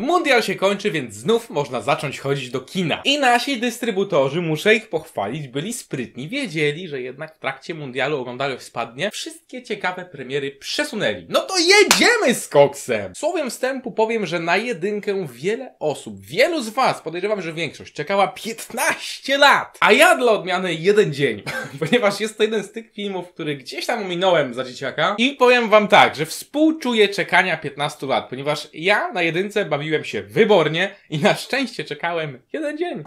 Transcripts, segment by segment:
Mundial się kończy, więc znów można zacząć chodzić do kina. I nasi dystrybutorzy, muszę ich pochwalić, byli sprytni. Wiedzieli, że jednak w trakcie mundialu oglądalność spadnie. Wszystkie ciekawe premiery przesunęli. No to jedziemy z koksem! Słowem wstępu powiem, że na jedynkę wiele osób, wielu z was, podejrzewam, że większość, czekała 15 lat! A ja dla odmiany jeden dzień, ponieważ jest to jeden z tych filmów, który gdzieś tam ominąłem za dzieciaka. I powiem wam tak, że współczuję czekania 15 lat, ponieważ ja na jedynce bawiłem bawiłem się wybornie i na szczęście czekałem jeden dzień.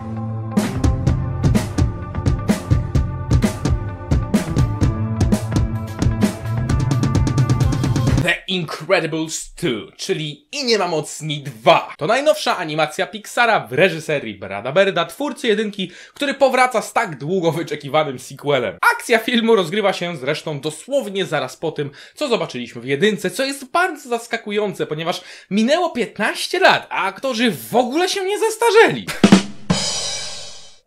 Incredibles 2, czyli I nie ma mocni 2. To najnowsza animacja Pixara w reżyserii Brada Berda, twórcy jedynki, który powraca z tak długo wyczekiwanym sequelem. Akcja filmu rozgrywa się zresztą dosłownie zaraz po tym, co zobaczyliśmy w jedynce, co jest bardzo zaskakujące, ponieważ minęło 15 lat, a aktorzy w ogóle się nie zestarzeli.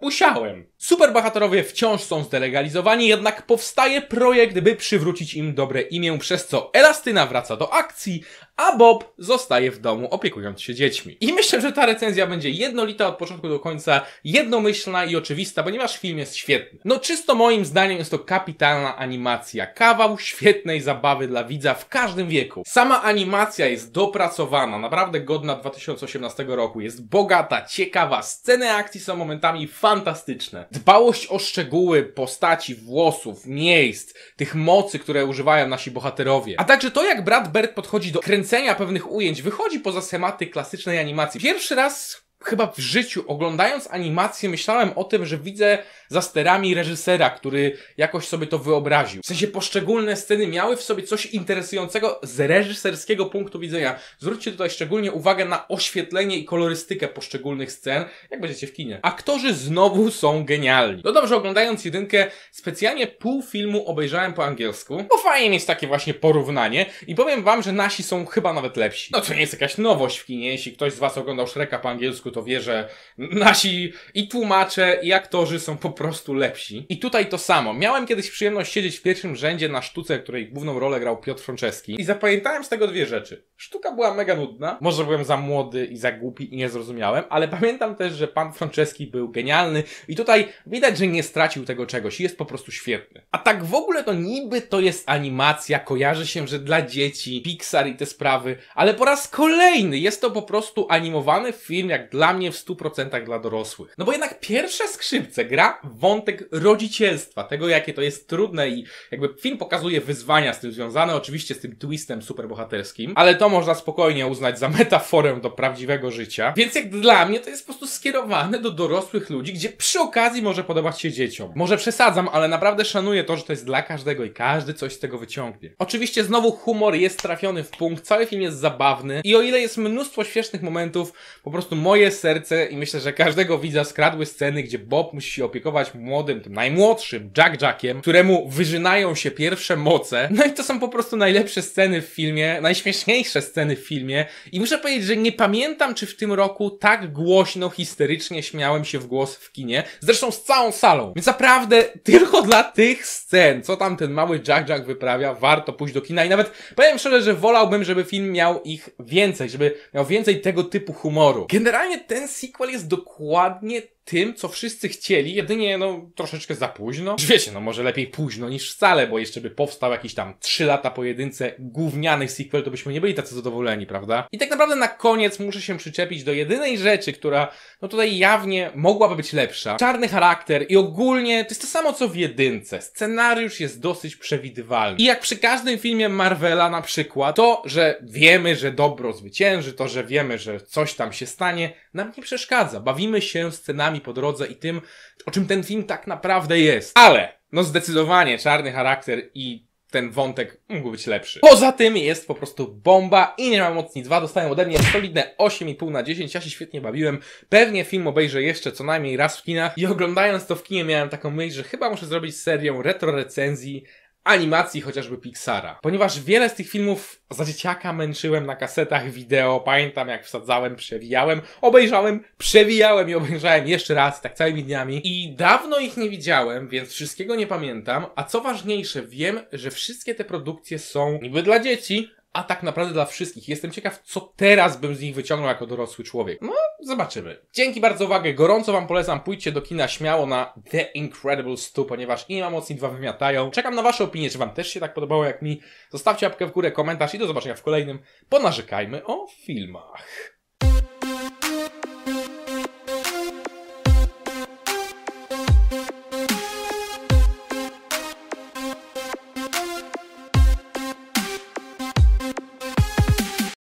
Musiałem. Superbohaterowie wciąż są zdelegalizowani, jednak powstaje projekt, by przywrócić im dobre imię, przez co Elastyna wraca do akcji, a Bob zostaje w domu, opiekując się dziećmi. I myślę, że ta recenzja będzie jednolita od początku do końca, jednomyślna i oczywista, ponieważ film jest świetny. No czysto moim zdaniem jest to kapitalna animacja, kawał świetnej zabawy dla widza w każdym wieku. Sama animacja jest dopracowana, naprawdę godna 2018 roku, jest bogata, ciekawa, sceny akcji są momentami fantastyczne. Dbałość o szczegóły postaci, włosów, miejsc, tych mocy, które używają nasi bohaterowie. A także to, jak Brad Bird podchodzi do kręcenia pewnych ujęć, wychodzi poza schematy klasycznej animacji. Pierwszy raz chyba w życiu, oglądając animację, myślałem o tym, że widzę za sterami reżysera, który jakoś sobie to wyobraził. W sensie poszczególne sceny miały w sobie coś interesującego z reżyserskiego punktu widzenia. Zwróćcie tutaj szczególnie uwagę na oświetlenie i kolorystykę poszczególnych scen, jak będziecie w kinie. Aktorzy znowu są genialni. No dobrze, oglądając jedynkę, specjalnie pół filmu obejrzałem po angielsku, bo fajnie mieć takie właśnie porównanie i powiem wam, że nasi są chyba nawet lepsi. No to nie jest jakaś nowość w kinie, jeśli ktoś z was oglądał Shreka po angielsku, angielsku, to wie, że nasi i tłumacze, i aktorzy są po prostu lepsi. I tutaj to samo. Miałem kiedyś przyjemność siedzieć w pierwszym rzędzie na sztuce, której główną rolę grał Piotr Franceski i zapamiętałem z tego dwie rzeczy. Sztuka była mega nudna, może byłem za młody i za głupi i nie zrozumiałem, ale pamiętam też, że pan Franceski był genialny i tutaj widać, że nie stracił tego czegoś i jest po prostu świetny. A tak w ogóle to niby to jest animacja, kojarzy się, że dla dzieci, Pixar i te sprawy, ale po raz kolejny jest to po prostu animowany film jak dla dla mnie w 100% dla dorosłych. No bo jednak pierwsze skrzypce gra wątek rodzicielstwa, tego jakie to jest trudne i jakby film pokazuje wyzwania z tym związane, oczywiście z tym twistem superbohaterskim, ale to można spokojnie uznać za metaforę do prawdziwego życia. Więc jak dla mnie to jest po prostu skierowane do dorosłych ludzi, gdzie przy okazji może podobać się dzieciom. Może przesadzam, ale naprawdę szanuję to, że to jest dla każdego i każdy coś z tego wyciągnie. Oczywiście znowu humor jest trafiony w punkt, cały film jest zabawny i o ile jest mnóstwo świeżnych momentów, po prostu moje moje serce i myślę, że każdego widza skradły sceny, gdzie Bob musi się opiekować młodym, tym najmłodszym Jack Jackiem, któremu wyżynają się pierwsze moce. No i to są po prostu najlepsze sceny w filmie, najśmieszniejsze sceny w filmie. I muszę powiedzieć, że nie pamiętam, czy w tym roku tak głośno, histerycznie śmiałem się w głos w kinie. Zresztą z całą salą. Więc naprawdę tylko dla tych scen, co tam ten mały Jack Jack wyprawia, warto pójść do kina. I nawet powiem szczerze, że wolałbym, żeby film miał ich więcej, żeby miał więcej tego typu humoru. Generalnie ten sequel jest dokładnie tym, co wszyscy chcieli, jedynie no troszeczkę za późno. Wiecie, no może lepiej późno niż wcale, bo jeszcze by powstał jakiś tam 3 lata pojedynce gówniany sequel, to byśmy nie byli tacy zadowoleni, prawda? I tak naprawdę na koniec muszę się przyczepić do jedynej rzeczy, która no tutaj jawnie mogłaby być lepsza. Czarny charakter i ogólnie to jest to samo co w jedynce. Scenariusz jest dosyć przewidywalny. I jak przy każdym filmie Marvela na przykład, to, że wiemy, że dobro zwycięży, to, że wiemy, że coś tam się stanie, nam nie przeszkadza. Bawimy się scenami po drodze i tym, o czym ten film tak naprawdę jest. Ale, no zdecydowanie czarny charakter i ten wątek mógł być lepszy. Poza tym jest po prostu bomba i nie mam mocni dwa. Dostałem ode mnie solidne 8,5 na 10. Ja się świetnie bawiłem. Pewnie film obejrzę jeszcze co najmniej raz w kinach i oglądając to w kinie miałem taką myśl, że chyba muszę zrobić serię retro recenzji animacji chociażby Pixara. Ponieważ wiele z tych filmów za dzieciaka męczyłem na kasetach wideo, pamiętam jak wsadzałem, przewijałem, obejrzałem, przewijałem i obejrzałem jeszcze raz, tak całymi dniami. I dawno ich nie widziałem, więc wszystkiego nie pamiętam, a co ważniejsze, wiem, że wszystkie te produkcje są niby dla dzieci, a tak naprawdę dla wszystkich. Jestem ciekaw, co teraz bym z nich wyciągnął jako dorosły człowiek. No, zobaczymy. Dzięki bardzo uwagę, gorąco Wam polecam, pójdźcie do kina śmiało na The Incredible 100, ponieważ Inna Mocni dwa wymiatają. Czekam na Wasze opinie, czy Wam też się tak podobało jak mi. Zostawcie łapkę w górę, komentarz i do zobaczenia w kolejnym Ponarzekajmy o filmach.